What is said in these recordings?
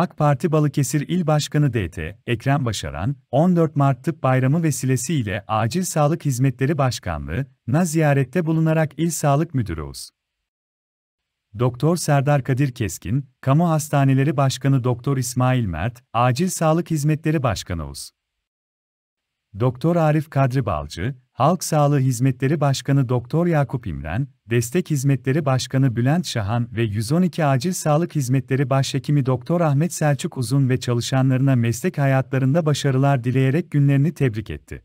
AK Parti Balıkesir İl Başkanı DT, Ekrem Başaran, 14 Mart Tıp Bayramı vesilesiyle Acil Sağlık Hizmetleri Başkanlığı Başkanlığı'na ziyarette bulunarak İl Sağlık Müdürü Uz. Doktor Serdar Kadir Keskin, Kamu Hastaneleri Başkanı Doktor İsmail Mert, Acil Sağlık Hizmetleri Başkanı Uz. Doktor Arif Kadri Balcı, Halk Sağlığı Hizmetleri Başkanı Doktor Yakup İmren, Destek Hizmetleri Başkanı Bülent Şahan ve 112 Acil Sağlık Hizmetleri Başhekimi Doktor Ahmet Selçuk Uzun ve çalışanlarına meslek hayatlarında başarılar dileyerek günlerini tebrik etti.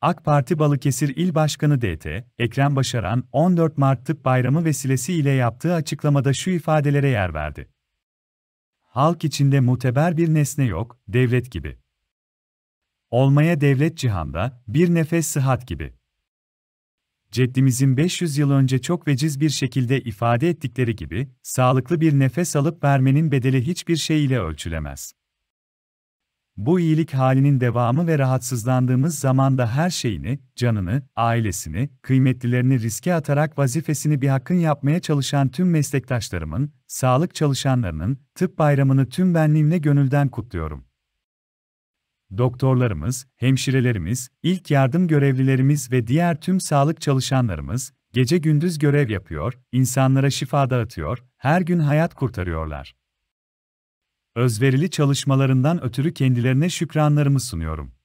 AK Parti Balıkesir İl Başkanı DT, Ekrem Başaran, 14 Mart Tıp Bayramı vesilesiyle yaptığı açıklamada şu ifadelere yer verdi. Halk içinde muteber bir nesne yok, devlet gibi. Olmaya devlet cihanda, bir nefes sıhhat gibi. Ceddimizin 500 yıl önce çok veciz bir şekilde ifade ettikleri gibi, sağlıklı bir nefes alıp vermenin bedeli hiçbir şey ile ölçülemez. Bu iyilik halinin devamı ve rahatsızlandığımız zamanda her şeyini, canını, ailesini, kıymetlilerini riske atarak vazifesini bir hakkın yapmaya çalışan tüm meslektaşlarımın, sağlık çalışanlarının, tıp bayramını tüm benliğimle gönülden kutluyorum doktorlarımız, hemşirelerimiz, ilk yardım görevlilerimiz ve diğer tüm sağlık çalışanlarımız gece gündüz görev yapıyor, insanlara şifa dağıtıyor, her gün hayat kurtarıyorlar. Özverili çalışmalarından ötürü kendilerine şükranlarımı sunuyorum.